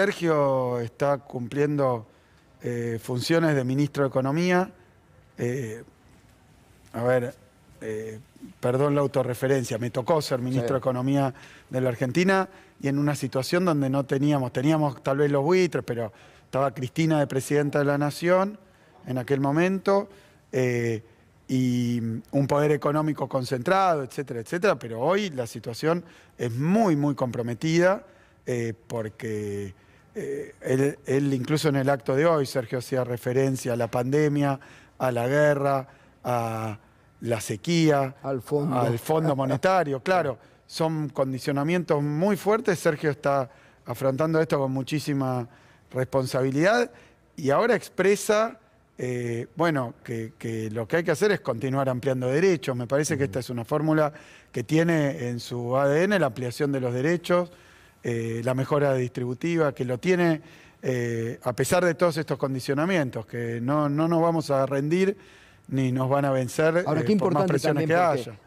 Sergio está cumpliendo eh, funciones de ministro de Economía. Eh, a ver, eh, perdón la autorreferencia, me tocó ser ministro de Economía de la Argentina y en una situación donde no teníamos, teníamos tal vez los buitres, pero estaba Cristina de presidenta de la Nación en aquel momento y un poder económico concentrado, etcétera, etcétera, pero hoy la situación es muy, muy comprometida porque eh, él, incluso en el acto de hoy, Sergio hacía referencia a la pandemia, a la guerra, a la sequía, al fondo, monetario, claro, son condicionamientos muy fuertes, Sergio está afrontando esto con muchísima responsabilidad y ahora expresa, eh, bueno, que, lo que hay que hacer es continuar ampliando derechos. Me parece que esta es una fórmula que tiene en su ADN la ampliación de los derechos, eh, la mejora distributiva, que lo tiene eh, a pesar de todos estos condicionamientos, que no, no nos vamos a rendir ni nos van a vencer eh, por más presiones que haya.